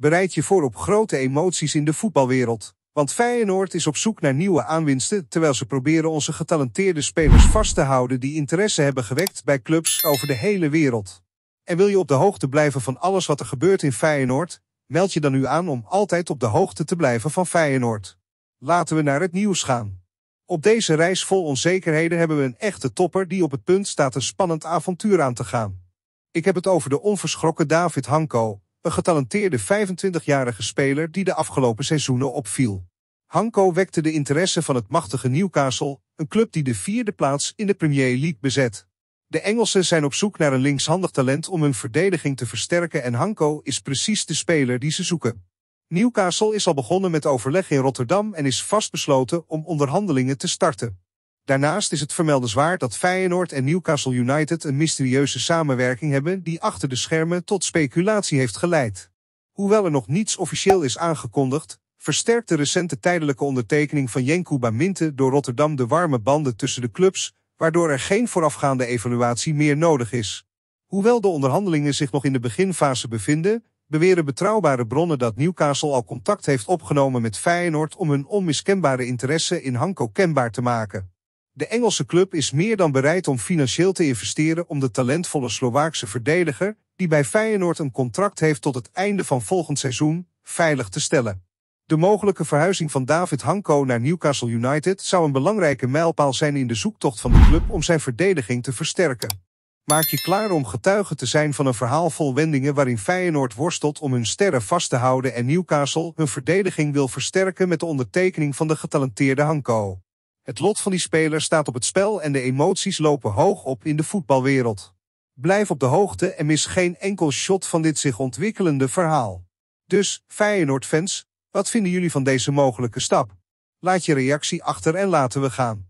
Bereid je voor op grote emoties in de voetbalwereld. Want Feyenoord is op zoek naar nieuwe aanwinsten, terwijl ze proberen onze getalenteerde spelers vast te houden die interesse hebben gewekt bij clubs over de hele wereld. En wil je op de hoogte blijven van alles wat er gebeurt in Feyenoord? Meld je dan nu aan om altijd op de hoogte te blijven van Feyenoord. Laten we naar het nieuws gaan. Op deze reis vol onzekerheden hebben we een echte topper die op het punt staat een spannend avontuur aan te gaan. Ik heb het over de onverschrokken David Hanko, een getalenteerde 25-jarige speler die de afgelopen seizoenen opviel. Hanko wekte de interesse van het machtige Newcastle, een club die de vierde plaats in de Premier League bezet. De Engelsen zijn op zoek naar een linkshandig talent om hun verdediging te versterken en Hanko is precies de speler die ze zoeken. Newcastle is al begonnen met overleg in Rotterdam en is vastbesloten om onderhandelingen te starten. Daarnaast is het vermeldenswaard dat Feyenoord en Newcastle United een mysterieuze samenwerking hebben die achter de schermen tot speculatie heeft geleid. Hoewel er nog niets officieel is aangekondigd, versterkt de recente tijdelijke ondertekening van Jenkuba Minte door Rotterdam de warme banden tussen de clubs, waardoor er geen voorafgaande evaluatie meer nodig is. Hoewel de onderhandelingen zich nog in de beginfase bevinden, beweren betrouwbare bronnen dat Newcastle al contact heeft opgenomen met Feyenoord om hun onmiskenbare interesse in Hanko kenbaar te maken. De Engelse club is meer dan bereid om financieel te investeren om de talentvolle Slovaakse verdediger, die bij Feyenoord een contract heeft tot het einde van volgend seizoen, veilig te stellen. De mogelijke verhuizing van David Hanko naar Newcastle United zou een belangrijke mijlpaal zijn in de zoektocht van de club om zijn verdediging te versterken. Maak je klaar om getuige te zijn van een verhaal vol wendingen waarin Feyenoord worstelt om hun sterren vast te houden en Newcastle hun verdediging wil versterken met de ondertekening van de getalenteerde Hanko. Het lot van die speler staat op het spel en de emoties lopen hoog op in de voetbalwereld. Blijf op de hoogte en mis geen enkel shot van dit zich ontwikkelende verhaal. Dus, Feyenoord-fans, wat vinden jullie van deze mogelijke stap? Laat je reactie achter en laten we gaan.